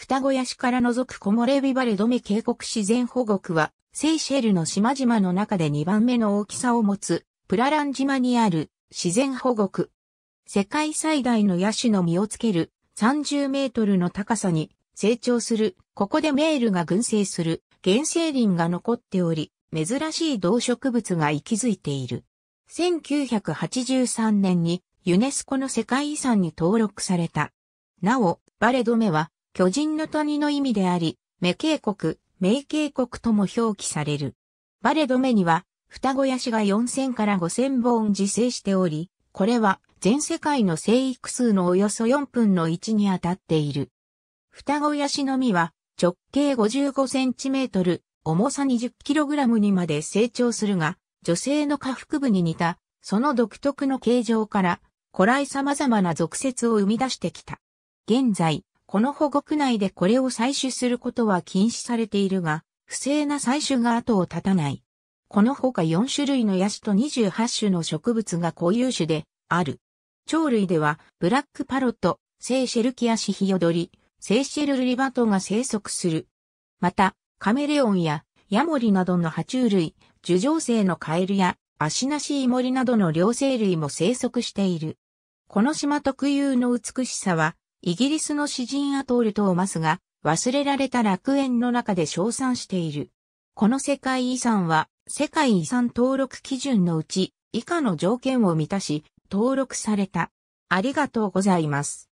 双子屋市から除くコモレビバレドメ渓谷自然保護区は、セイシェルの島々の中で2番目の大きさを持つ、プララン島にある自然保護区。世界最大のヤシの実をつける30メートルの高さに成長する、ここでメールが群生する原生林が残っており、珍しい動植物が息づいている。1983年にユネスコの世界遺産に登録された。なお、バレドメは巨人の谷の意味であり、メ渓告、メ警渓とも表記される。バレドめには、双子ヤシが4000から5000本自生しており、これは全世界の生育数のおよそ4分の1に当たっている。双子ヤシの実は直径55センチメートル、重さ20キログラムにまで成長するが、女性の下腹部に似た、その独特の形状から、古来様々な俗説を生み出してきた。現在、この保護区内でこれを採取することは禁止されているが、不正な採取が後を絶たない。このほか4種類のヤシと28種の植物が固有種である。鳥類では、ブラックパロット、セーシェルキアシヒヨドリ、セーシェルリバトが生息する。また、カメレオンやヤモリなどの爬虫類、樹上生のカエルやアシナシイモリなどの両生類も生息している。この島特有の美しさは、イギリスの詩人アトール・トーマスが忘れられた楽園の中で称賛している。この世界遺産は世界遺産登録基準のうち以下の条件を満たし登録された。ありがとうございます。